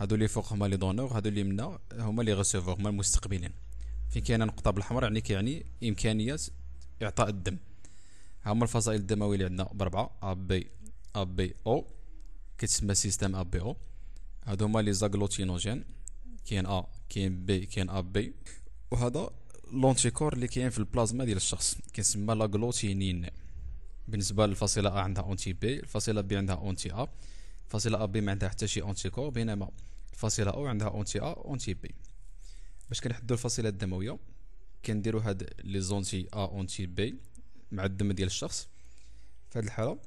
هادو اللي فوق هما لي دونور هادو اللي منا هما لي ريسيفور هما المستقبلين فين كاينه النقطه بالحمر يعني كيعني امكانيه اعطاء الدم هما الفصائل الدمويه اللي عندنا بربعه ا بي ا بي او كتسمى سيستم ا بي او هادو هما لي زاغلوتينوجين كاين ا كاين بي كاين ا بي وهذا لونتيكور اللي كاين في البلازما ديال الشخص كيسمى لاغلوتينين بالنسبه للفصيله ا عندها اونتي بي الفصيله بي عندها اونتي ا الفصيله ا بي ما عندها حتى شي اونتي كور بينما الفصيله او عندها اونتي ا اونتي بي باش كنحددوا الفصيله الدمويه كنديروا هاد لي زونتي ا اونتي بي مع الدم ديال الشخص في هاد الحاله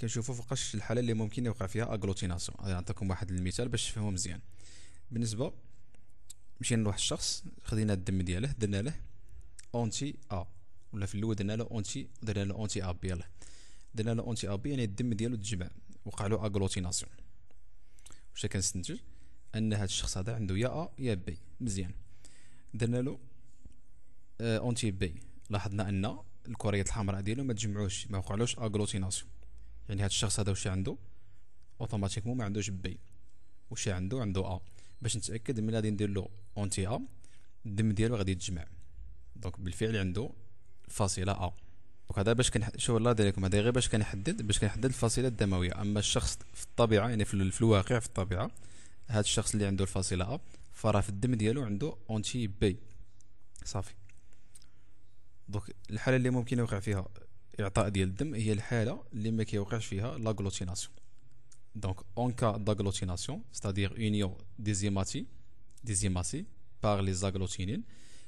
كنشوفوا فوقاش الحاله اللي ممكن يوقع فيها اغلوتيناسيون غادي نعطيكم واحد المثال باش تفهموا مزيان بالنسبه مشينا لواحد الشخص خدينا الدم دياله درنا له اونتي ا ولا في الاول درنا له اونتي درنا له اونتي ا بي يلاه درنا له اونتي ا بي يعني الدم ديالو تجمع وقع له اغلوتيناسيون واش كنستنتج ان هذا الشخص هذا عنده يا ا يا بي مزيان درنا له آه اونتي بي لاحظنا ان الكريات الحمراء ديالو ما تجمعوش ما وقعلوش اغلوتيناسيون يعني هذا الشخص هذا واش عنده اوتوماتيكمون ما عندوش بي واش عنده عنده ا باش نتاكد من غادي ندير له اونتي ا الدم ديالو غادي يتجمع دونك بالفعل عنده فاصله ا هذا باش كنحدد شوف الله يدير هذا غير باش كنحدد باش كنحدد الفصيله الدمويه اما الشخص في الطبيعه يعني في, في الواقع في الطبيعه هذا الشخص اللي عنده الفصيله ا فراه في الدم ديالو عنده اونتي بي صافي دونك الحاله اللي ممكن يوقع فيها اعطاء ديال الدم هي الحاله اللي ما كيوقعش فيها لاغلوتيناسيون دونك اون كا d'agglutination, ستادير a ديزيماتي ديزيماتي des لي des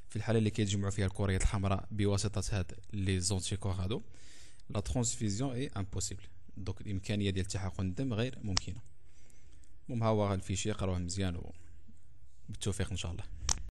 في الحاله اللي كيتجمعوا فيها الكريات الحمراء بواسطه هاد لي زونتيكو هادو لا ترانسفيزيون اي امبوسيبل دونك الامكانيه ديال تحقن الدم غير ممكنه المهم ها هو الفيشي قراوه مزيان وبالتوفيق ان شاء الله